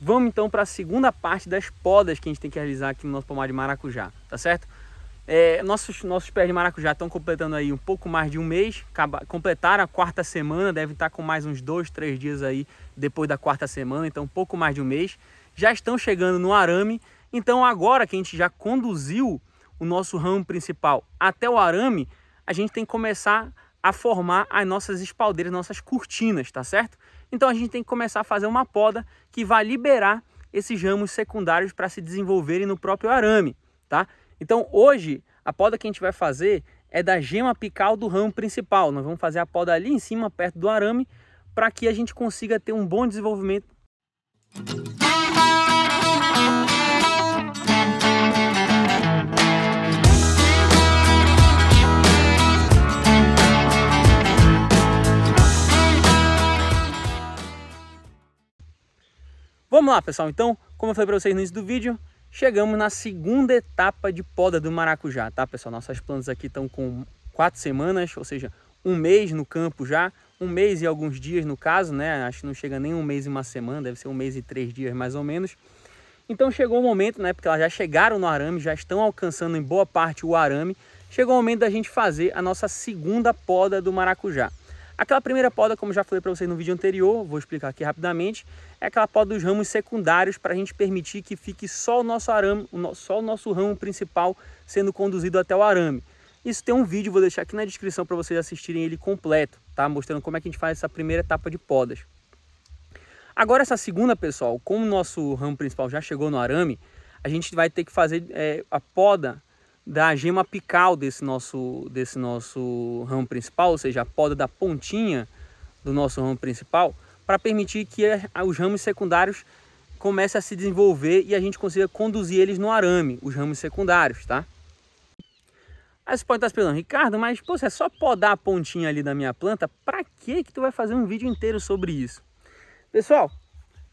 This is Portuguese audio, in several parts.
Vamos então para a segunda parte das podas que a gente tem que realizar aqui no nosso pomar de maracujá, tá certo? É, nossos, nossos pés de maracujá estão completando aí um pouco mais de um mês, completaram a quarta semana, deve estar tá com mais uns dois, três dias aí depois da quarta semana, então um pouco mais de um mês. Já estão chegando no arame, então agora que a gente já conduziu o nosso ramo principal até o arame, a gente tem que começar a a formar as nossas espaldeiras, nossas cortinas, tá certo? Então a gente tem que começar a fazer uma poda que vai liberar esses ramos secundários para se desenvolverem no próprio arame, tá? Então hoje a poda que a gente vai fazer é da gema apical do ramo principal. Nós vamos fazer a poda ali em cima, perto do arame, para que a gente consiga ter um bom desenvolvimento. Vamos lá, pessoal. Então, como eu falei para vocês no início do vídeo, chegamos na segunda etapa de poda do maracujá, tá, pessoal? Nossas plantas aqui estão com quatro semanas, ou seja, um mês no campo já, um mês e alguns dias no caso, né? Acho que não chega nem um mês e uma semana, deve ser um mês e três dias mais ou menos. Então chegou o momento, né? Porque elas já chegaram no arame, já estão alcançando em boa parte o arame. Chegou o momento da gente fazer a nossa segunda poda do maracujá. Aquela primeira poda, como já falei para vocês no vídeo anterior, vou explicar aqui rapidamente, é aquela poda dos ramos secundários para a gente permitir que fique só o nosso arame, só o nosso ramo principal sendo conduzido até o arame. Isso tem um vídeo, vou deixar aqui na descrição para vocês assistirem ele completo, tá? Mostrando como é que a gente faz essa primeira etapa de podas. Agora essa segunda, pessoal, como o nosso ramo principal já chegou no arame, a gente vai ter que fazer é, a poda da gema apical desse nosso, desse nosso ramo principal, ou seja, a poda da pontinha do nosso ramo principal, para permitir que eh, os ramos secundários comecem a se desenvolver e a gente consiga conduzir eles no arame, os ramos secundários, tá? Aí você pode estar se perguntando, Ricardo, mas pô, é só podar a pontinha ali da minha planta, para que que tu vai fazer um vídeo inteiro sobre isso? Pessoal,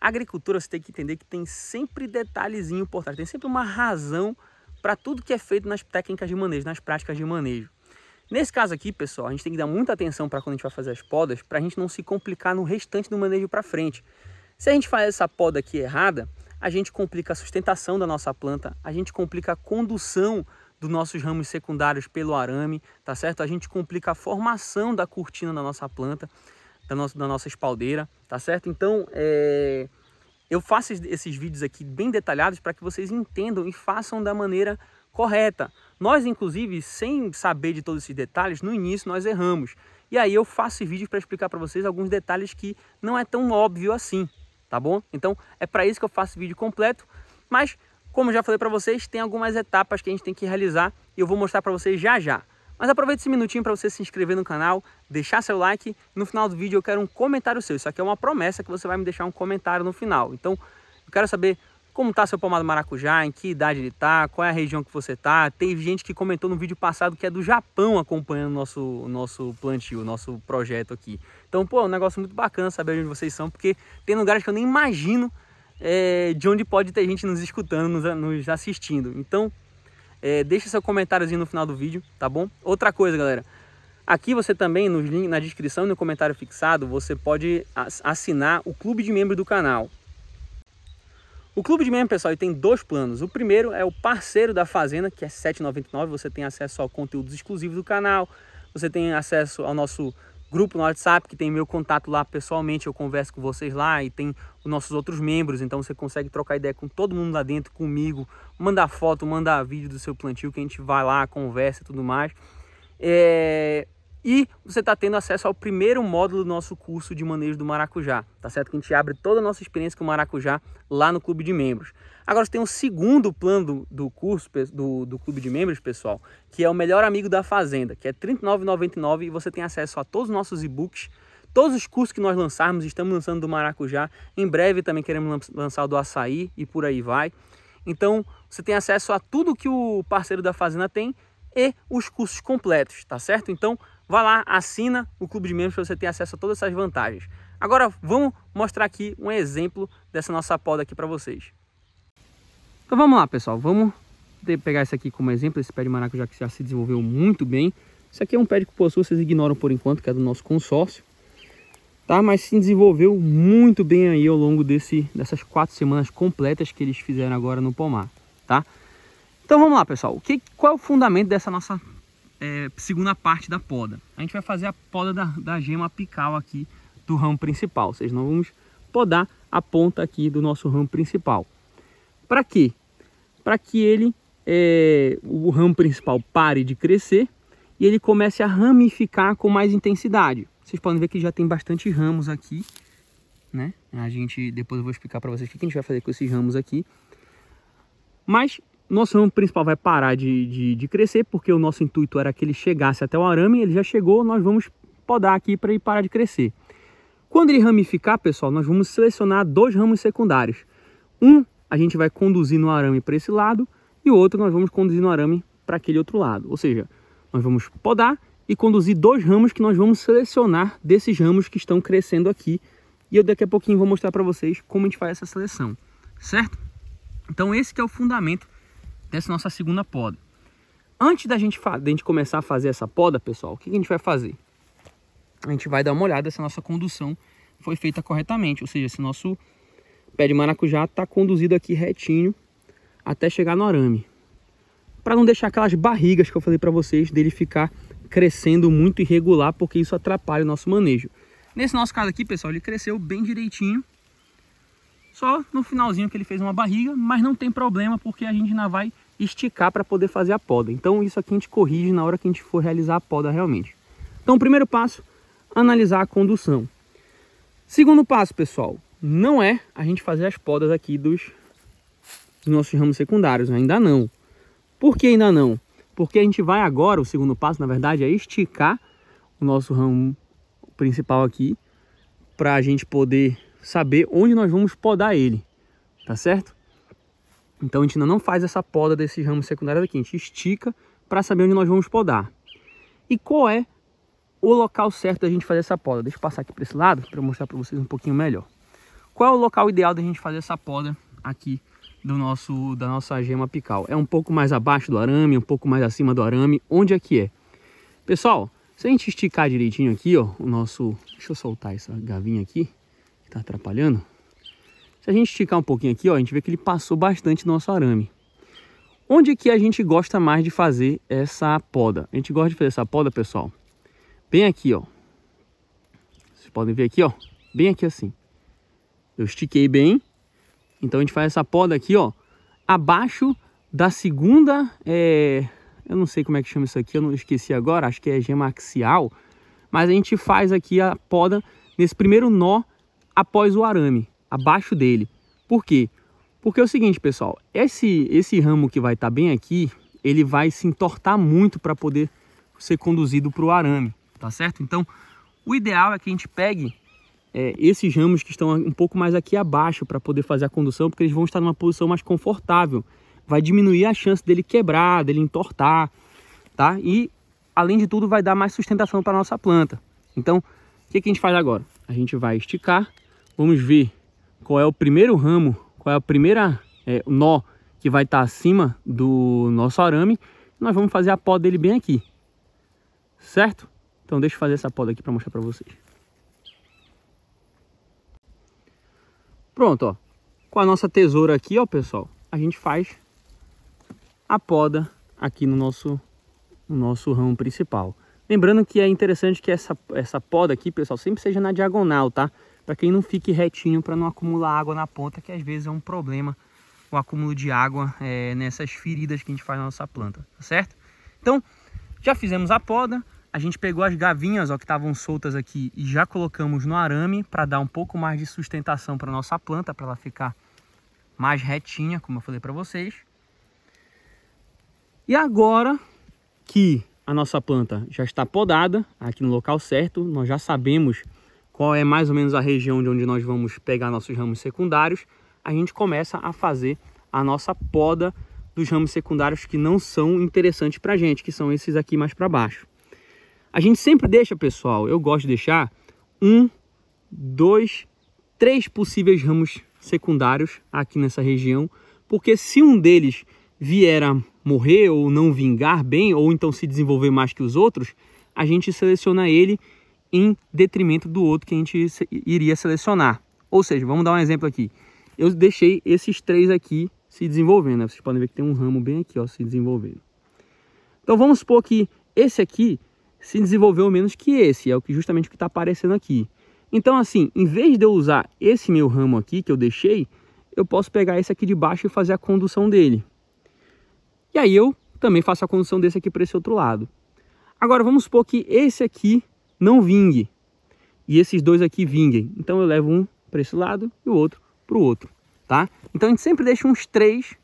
agricultura você tem que entender que tem sempre detalhezinho por trás, tem sempre uma razão para tudo que é feito nas técnicas de manejo, nas práticas de manejo. Nesse caso aqui, pessoal, a gente tem que dar muita atenção para quando a gente vai fazer as podas, para a gente não se complicar no restante do manejo para frente. Se a gente faz essa poda aqui errada, a gente complica a sustentação da nossa planta, a gente complica a condução dos nossos ramos secundários pelo arame, tá certo? A gente complica a formação da cortina da nossa planta, da, nossa, da nossa espaldeira, tá certo? Então, é eu faço esses vídeos aqui bem detalhados para que vocês entendam e façam da maneira correta. Nós, inclusive, sem saber de todos esses detalhes, no início nós erramos. E aí eu faço esse vídeo para explicar para vocês alguns detalhes que não é tão óbvio assim, tá bom? Então é para isso que eu faço vídeo completo, mas como já falei para vocês, tem algumas etapas que a gente tem que realizar e eu vou mostrar para vocês já já. Mas aproveita esse minutinho para você se inscrever no canal, deixar seu like. No final do vídeo eu quero um comentário seu. Isso aqui é uma promessa que você vai me deixar um comentário no final. Então, eu quero saber como está seu pomar do maracujá, em que idade ele está, qual é a região que você está. Teve gente que comentou no vídeo passado que é do Japão acompanhando nosso nosso plantio, nosso projeto aqui. Então, pô, é um negócio muito bacana saber onde vocês são, porque tem lugares que eu nem imagino é, de onde pode ter gente nos escutando, nos, nos assistindo. Então, é, deixa seu comentáriozinho no final do vídeo, tá bom? Outra coisa, galera. Aqui você também, nos link, na descrição e no comentário fixado, você pode assinar o clube de membro do canal. O clube de membro, pessoal, ele tem dois planos. O primeiro é o parceiro da Fazenda, que é R$ 7,99. Você tem acesso a conteúdos exclusivos do canal, você tem acesso ao nosso grupo no WhatsApp que tem meu contato lá pessoalmente, eu converso com vocês lá e tem os nossos outros membros, então você consegue trocar ideia com todo mundo lá dentro, comigo, mandar foto, mandar vídeo do seu plantio que a gente vai lá, conversa e tudo mais. É... E você está tendo acesso ao primeiro módulo do nosso curso de manejo do maracujá, tá certo? Que a gente abre toda a nossa experiência com o maracujá lá no clube de membros. Agora você tem um segundo plano do, curso, do, do clube de membros, pessoal, que é o melhor amigo da fazenda, que é R$ 39,99 e você tem acesso a todos os nossos e-books, todos os cursos que nós lançarmos, estamos lançando do maracujá, em breve também queremos lançar o do açaí e por aí vai. Então, você tem acesso a tudo que o parceiro da fazenda tem e os cursos completos, tá certo? Então, vá lá, assina o clube de membros para você ter acesso a todas essas vantagens. Agora, vamos mostrar aqui um exemplo dessa nossa poda aqui para vocês. Então vamos lá, pessoal. Vamos pegar esse aqui como exemplo, esse pé de maracujá que já se desenvolveu muito bem. Isso aqui é um pé de cupuaçu, vocês ignoram por enquanto, que é do nosso consórcio. Tá? Mas se desenvolveu muito bem aí ao longo desse, dessas quatro semanas completas que eles fizeram agora no pomar, tá? Então vamos lá, pessoal. O que, qual é o fundamento dessa nossa é, segunda parte da poda? A gente vai fazer a poda da, da gema apical aqui do ramo principal. Vocês não vamos podar a ponta aqui do nosso ramo principal. Para quê? Para que ele, é, o ramo principal pare de crescer e ele comece a ramificar com mais intensidade. Vocês podem ver que já tem bastante ramos aqui, né? A gente, depois eu vou explicar para vocês o que a gente vai fazer com esses ramos aqui. Mas nosso ramo principal vai parar de, de, de, crescer, porque o nosso intuito era que ele chegasse até o arame, ele já chegou, nós vamos podar aqui para ele parar de crescer. Quando ele ramificar, pessoal, nós vamos selecionar dois ramos secundários. Um a gente vai conduzir no arame para esse lado e o outro nós vamos conduzir no arame para aquele outro lado. Ou seja, nós vamos podar e conduzir dois ramos que nós vamos selecionar desses ramos que estão crescendo aqui. E eu daqui a pouquinho vou mostrar para vocês como a gente faz essa seleção, certo? Então esse que é o fundamento dessa nossa segunda poda. Antes da gente, da gente começar a fazer essa poda, pessoal, o que a gente vai fazer? A gente vai dar uma olhada se a nossa condução foi feita corretamente, ou seja, se nosso pé de maracujá está conduzido aqui retinho até chegar no arame. Para não deixar aquelas barrigas que eu falei para vocês dele ficar crescendo muito irregular, porque isso atrapalha o nosso manejo. Nesse nosso caso aqui, pessoal, ele cresceu bem direitinho. Só no finalzinho que ele fez uma barriga, mas não tem problema, porque a gente ainda vai esticar para poder fazer a poda. Então isso aqui a gente corrige na hora que a gente for realizar a poda realmente. Então o primeiro passo, analisar a condução. Segundo passo, pessoal, não é a gente fazer as podas aqui dos, dos nossos ramos secundários, ainda não. Por que ainda não? Porque a gente vai agora, o segundo passo, na verdade, é esticar o nosso ramo principal aqui para a gente poder saber onde nós vamos podar ele, tá certo? Então a gente ainda não faz essa poda desses ramos secundários aqui, a gente estica para saber onde nós vamos podar. E qual é o local certo da gente fazer essa poda? Deixa eu passar aqui para esse lado para mostrar para vocês um pouquinho melhor. Qual é o local ideal da gente fazer essa poda aqui do nosso, da nossa gema apical? É um pouco mais abaixo do arame, um pouco mais acima do arame, onde é que é? Pessoal, se a gente esticar direitinho aqui, ó, o nosso... Deixa eu soltar essa gavinha aqui, que tá atrapalhando. Se a gente esticar um pouquinho aqui, ó, a gente vê que ele passou bastante nosso arame. Onde é que a gente gosta mais de fazer essa poda? A gente gosta de fazer essa poda, pessoal, bem aqui, ó. Vocês podem ver aqui, ó, bem aqui assim. Eu estiquei bem. Então a gente faz essa poda aqui, ó, abaixo da segunda, é... eu não sei como é que chama isso aqui, eu não esqueci agora, acho que é gema axial, mas a gente faz aqui a poda nesse primeiro nó após o arame, abaixo dele. Por quê? Porque é o seguinte, pessoal, esse, esse ramo que vai estar tá bem aqui, ele vai se entortar muito para poder ser conduzido para o arame, tá certo? Então, o ideal é que a gente pegue é, esses ramos que estão um pouco mais aqui abaixo para poder fazer a condução, porque eles vão estar numa posição mais confortável. Vai diminuir a chance dele quebrar, dele entortar, tá? E, além de tudo, vai dar mais sustentação para a nossa planta. Então, o que, que a gente faz agora? A gente vai esticar, vamos ver qual é o primeiro ramo, qual é o primeiro é, nó que vai estar tá acima do nosso arame. Nós vamos fazer a poda dele bem aqui, certo? Então deixa eu fazer essa poda aqui para mostrar para vocês. Pronto, ó. Com a nossa tesoura aqui, ó, pessoal, a gente faz a poda aqui no nosso, no nosso ramo principal. Lembrando que é interessante que essa, essa poda aqui, pessoal, sempre seja na diagonal, tá? Para quem não fique retinho, para não acumular água na ponta, que às vezes é um problema o acúmulo de água é, nessas feridas que a gente faz na nossa planta, tá certo? Então, já fizemos a poda, a gente pegou as gavinhas ó, que estavam soltas aqui e já colocamos no arame para dar um pouco mais de sustentação para nossa planta, para ela ficar mais retinha, como eu falei para vocês. E agora que a nossa planta já está podada aqui no local certo, nós já sabemos qual é mais ou menos a região de onde nós vamos pegar nossos ramos secundários, a gente começa a fazer a nossa poda dos ramos secundários que não são interessantes para a gente, que são esses aqui mais para baixo. A gente sempre deixa, pessoal, eu gosto de deixar um, dois, três possíveis ramos secundários aqui nessa região, porque se um deles vier a morrer ou não vingar bem, ou então se desenvolver mais que os outros, a gente seleciona ele em detrimento do outro que a gente iria selecionar. Ou seja, vamos dar um exemplo aqui. Eu deixei esses três aqui se desenvolvendo. Né? Vocês podem ver que tem um ramo bem aqui ó, se desenvolvendo. Então vamos supor que esse aqui se desenvolveu menos que esse, é o que justamente o que está aparecendo aqui. Então, assim, em vez de eu usar esse meu ramo aqui que eu deixei, eu posso pegar esse aqui de baixo e fazer a condução dele. E aí eu também faço a condução desse aqui para esse outro lado. Agora, vamos supor que esse aqui não vingue e esses dois aqui vinguem. Então, eu levo um para esse lado e o outro para o outro, tá? Então, a gente sempre deixa uns três,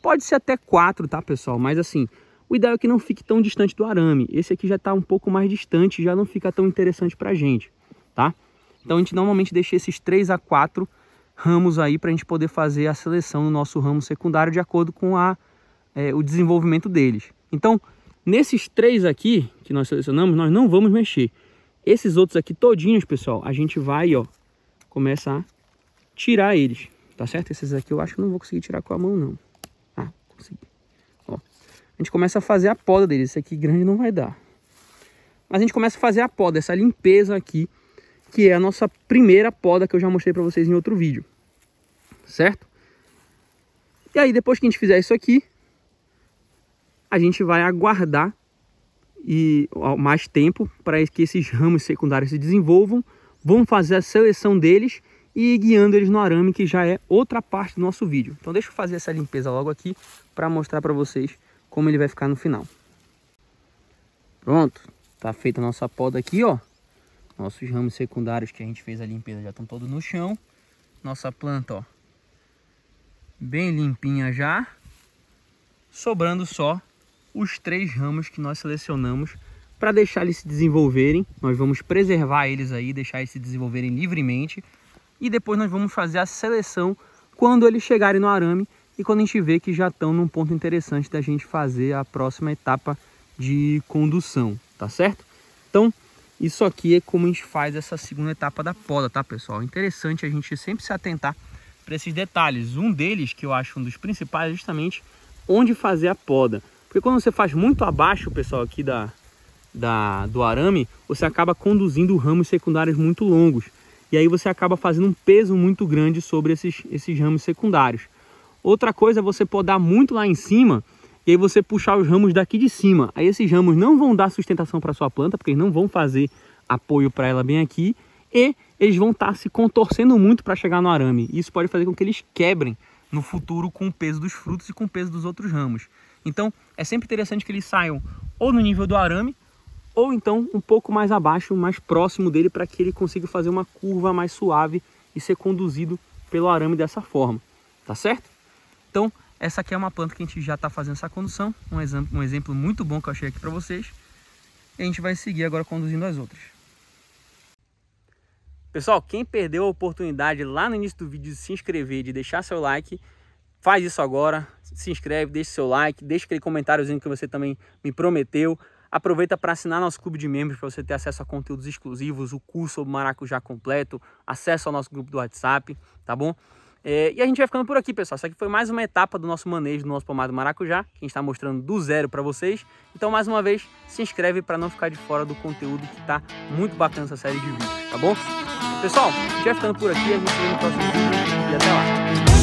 pode ser até quatro, tá, pessoal? Mas, assim, o ideal é que não fique tão distante do arame. Esse aqui já está um pouco mais distante, já não fica tão interessante para a gente, tá? Então a gente normalmente deixa esses 3 a 4 ramos aí para a gente poder fazer a seleção do nosso ramo secundário de acordo com a, é, o desenvolvimento deles. Então, nesses três aqui que nós selecionamos, nós não vamos mexer. Esses outros aqui todinhos, pessoal, a gente vai, ó, começa a tirar eles, tá certo? Esses aqui eu acho que não vou conseguir tirar com a mão, não. Ah, consegui a gente começa a fazer a poda dele. Esse aqui grande não vai dar. Mas a gente começa a fazer a poda, essa limpeza aqui, que é a nossa primeira poda que eu já mostrei para vocês em outro vídeo. Certo? E aí, depois que a gente fizer isso aqui, a gente vai aguardar e mais tempo para que esses ramos secundários se desenvolvam. Vamos fazer a seleção deles e guiando eles no arame, que já é outra parte do nosso vídeo. Então deixa eu fazer essa limpeza logo aqui para mostrar para vocês como ele vai ficar no final. Pronto, tá feita a nossa poda aqui, ó. Nossos ramos secundários que a gente fez a limpeza já estão todos no chão. Nossa planta, ó, bem limpinha já. Sobrando só os três ramos que nós selecionamos para deixar eles se desenvolverem. Nós vamos preservar eles aí, deixar eles se desenvolverem livremente. E depois nós vamos fazer a seleção quando eles chegarem no arame e quando a gente vê que já estão num ponto interessante da gente fazer a próxima etapa de condução, tá certo? Então, isso aqui é como a gente faz essa segunda etapa da poda, tá pessoal? É interessante a gente sempre se atentar para esses detalhes. Um deles, que eu acho um dos principais, é justamente onde fazer a poda. Porque quando você faz muito abaixo, pessoal, aqui da, da, do arame, você acaba conduzindo ramos secundários muito longos. E aí você acaba fazendo um peso muito grande sobre esses, esses ramos secundários. Outra coisa é você podar muito lá em cima e aí você puxar os ramos daqui de cima. Aí esses ramos não vão dar sustentação para sua planta, porque eles não vão fazer apoio para ela bem aqui e eles vão estar tá se contorcendo muito para chegar no arame. Isso pode fazer com que eles quebrem no futuro com o peso dos frutos e com o peso dos outros ramos. Então, é sempre interessante que eles saiam ou no nível do arame ou então um pouco mais abaixo, mais próximo dele, para que ele consiga fazer uma curva mais suave e ser conduzido pelo arame dessa forma, tá certo? Então, essa aqui é uma planta que a gente já está fazendo essa condução, um exemplo, um exemplo muito bom que eu achei aqui para vocês. E a gente vai seguir agora conduzindo as outras. Pessoal, quem perdeu a oportunidade lá no início do vídeo de se inscrever, de deixar seu like, faz isso agora, se inscreve, deixa seu like, deixa aquele comentáriozinho que você também me prometeu. Aproveita para assinar nosso clube de membros para você ter acesso a conteúdos exclusivos, o curso sobre maracujá completo, acesso ao nosso grupo do WhatsApp, tá bom? É, e a gente vai ficando por aqui, pessoal. Isso aqui foi mais uma etapa do nosso manejo do nosso pomar do maracujá, que a gente está mostrando do zero para vocês. Então, mais uma vez, se inscreve para não ficar de fora do conteúdo que está muito bacana essa série de vídeos, tá bom? Pessoal, a gente vai ficando por aqui. A gente se vê no próximo vídeo e até lá.